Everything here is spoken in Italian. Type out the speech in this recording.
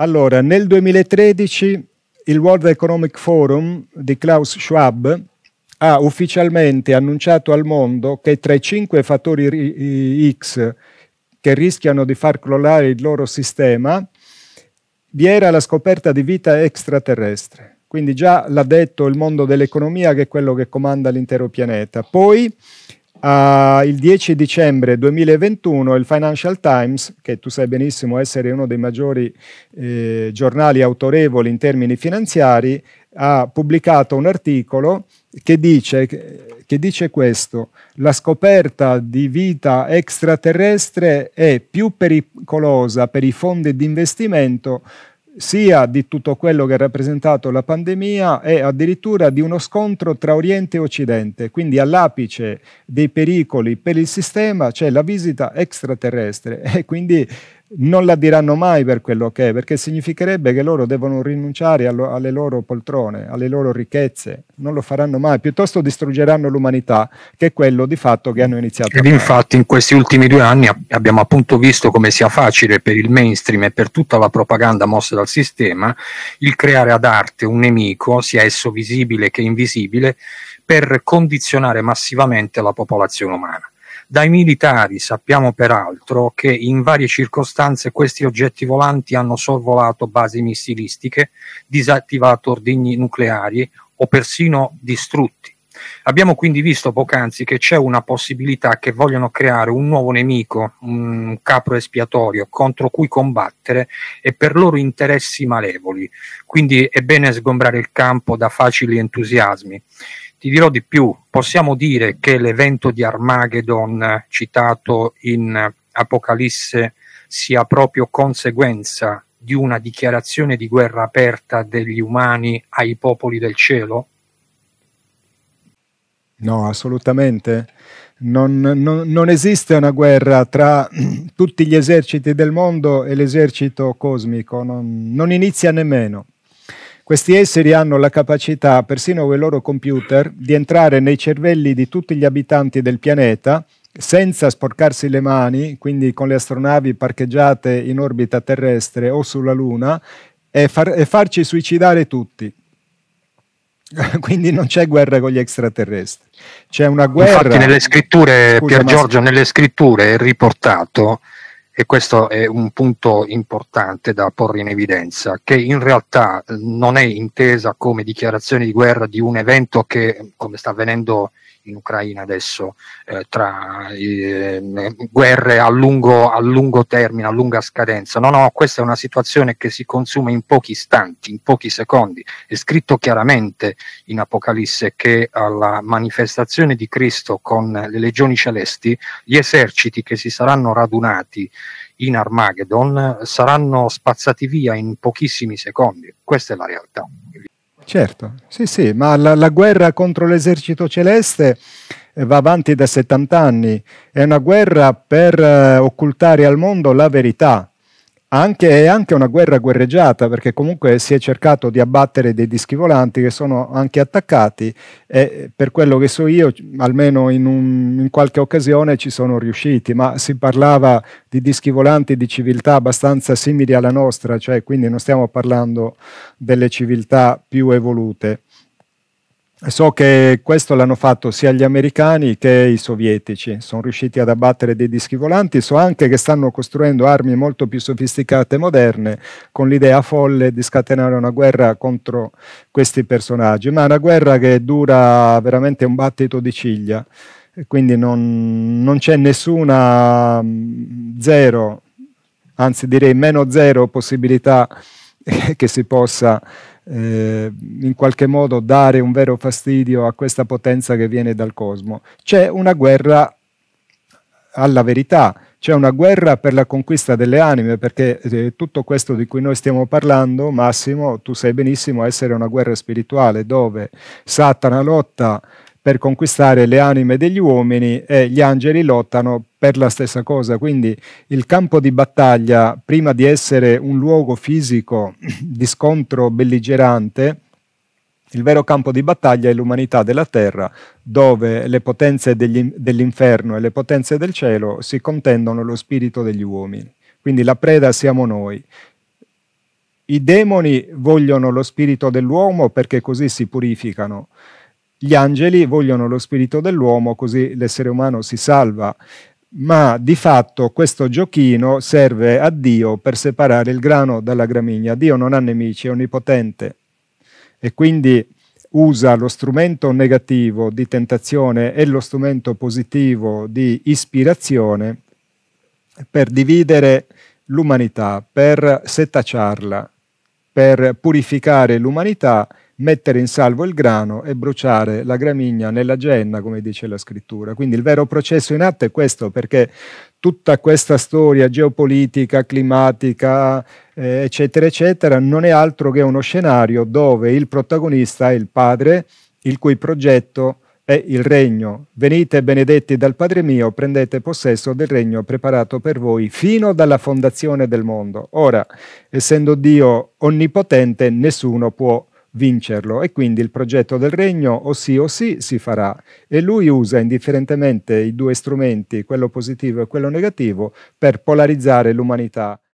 Allora, nel 2013 il World Economic Forum di Klaus Schwab ha ufficialmente annunciato al mondo che tra i cinque fattori X che rischiano di far crollare il loro sistema, vi era la scoperta di vita extraterrestre. Quindi già l'ha detto il mondo dell'economia che è quello che comanda l'intero pianeta. Poi Uh, il 10 dicembre 2021 il Financial Times, che tu sai benissimo essere uno dei maggiori eh, giornali autorevoli in termini finanziari, ha pubblicato un articolo che dice, che dice questo, la scoperta di vita extraterrestre è più pericolosa per i fondi di investimento sia di tutto quello che ha rappresentato la pandemia e addirittura di uno scontro tra Oriente e Occidente. Quindi all'apice dei pericoli per il sistema c'è la visita extraterrestre e quindi non la diranno mai per quello che è, perché significherebbe che loro devono rinunciare allo, alle loro poltrone, alle loro ricchezze, non lo faranno mai, piuttosto distruggeranno l'umanità, che è quello di fatto che hanno iniziato. Ed infatti in questi ultimi due anni abbiamo appunto visto come sia facile per il mainstream e per tutta la propaganda mossa dal sistema il creare ad arte un nemico, sia esso visibile che invisibile, per condizionare massivamente la popolazione umana. Dai militari sappiamo peraltro che in varie circostanze questi oggetti volanti hanno sorvolato basi missilistiche, disattivato ordigni nucleari o persino distrutti. Abbiamo quindi visto poc'anzi che c'è una possibilità che vogliono creare un nuovo nemico, un capro espiatorio contro cui combattere e per loro interessi malevoli. Quindi è bene sgombrare il campo da facili entusiasmi. Ti dirò di più, possiamo dire che l'evento di Armageddon citato in Apocalisse sia proprio conseguenza di una dichiarazione di guerra aperta degli umani ai popoli del cielo? No, assolutamente. Non, non, non, esiste una guerra tra tutti gli eserciti del mondo e l'esercito cosmico, non, non inizia nemmeno. Questi esseri hanno la capacità, persino con i loro computer, di entrare nei cervelli di tutti gli abitanti del pianeta senza sporcarsi le mani, quindi con le astronavi parcheggiate in orbita terrestre o sulla Luna, e, far, e farci suicidare tutti. quindi non c'è guerra con gli extraterrestri. C'è una guerra. Infatti, nelle scritture, Scusa, Pier Giorgio, ma... nelle scritture è riportato e questo è un punto importante da porre in evidenza, che in realtà eh, non è intesa come dichiarazione di guerra di un evento che, come sta avvenendo in Ucraina adesso eh, tra eh, guerre a lungo, a lungo, termine, a lunga scadenza. No, no, questa è una situazione che si consuma in pochi istanti, in pochi secondi. È scritto chiaramente in Apocalisse che alla manifestazione di Cristo con le legioni celesti, gli eserciti che si saranno radunati in Armageddon saranno spazzati via in pochissimi secondi. Questa è la realtà. Certo, sì, sì, ma la, la guerra contro l'esercito celeste eh, va avanti da 70 anni, è una guerra per eh, occultare al mondo la verità, anche, anche una guerra guerreggiata perché comunque si è cercato di abbattere dei dischi volanti che sono anche attaccati e per quello che so io almeno in, un, in qualche occasione ci sono riusciti ma si parlava di dischi volanti di civiltà abbastanza simili alla nostra cioè quindi non stiamo parlando delle civiltà più evolute So che questo l'hanno fatto sia gli americani che i sovietici, sono riusciti ad abbattere dei dischi volanti, so anche che stanno costruendo armi molto più sofisticate e moderne con l'idea folle di scatenare una guerra contro questi personaggi, ma è una guerra che dura veramente un battito di ciglia, quindi non, non c'è nessuna mm, zero, anzi direi meno zero possibilità che si possa eh, in qualche modo dare un vero fastidio a questa potenza che viene dal cosmo. C'è una guerra alla verità, c'è una guerra per la conquista delle anime, perché eh, tutto questo di cui noi stiamo parlando, Massimo, tu sai benissimo essere una guerra spirituale dove Satana lotta per conquistare le anime degli uomini e gli angeli lottano per la stessa cosa. Quindi il campo di battaglia, prima di essere un luogo fisico di scontro belligerante, il vero campo di battaglia è l'umanità della terra, dove le potenze dell'inferno e le potenze del cielo si contendono lo spirito degli uomini. Quindi la preda siamo noi. I demoni vogliono lo spirito dell'uomo perché così si purificano. Gli angeli vogliono lo spirito dell'uomo così l'essere umano si salva, ma di fatto questo giochino serve a Dio per separare il grano dalla gramigna. Dio non ha nemici, è onnipotente e quindi usa lo strumento negativo di tentazione e lo strumento positivo di ispirazione per dividere l'umanità, per setacciarla, per purificare l'umanità mettere in salvo il grano e bruciare la gramigna nella genna, come dice la scrittura. Quindi il vero processo in atto è questo, perché tutta questa storia geopolitica, climatica, eh, eccetera, eccetera, non è altro che uno scenario dove il protagonista è il padre, il cui progetto è il regno. Venite benedetti dal Padre mio, prendete possesso del regno preparato per voi fino dalla fondazione del mondo. Ora, essendo Dio onnipotente, nessuno può vincerlo e quindi il progetto del regno o sì o sì si farà e lui usa indifferentemente i due strumenti, quello positivo e quello negativo, per polarizzare l'umanità.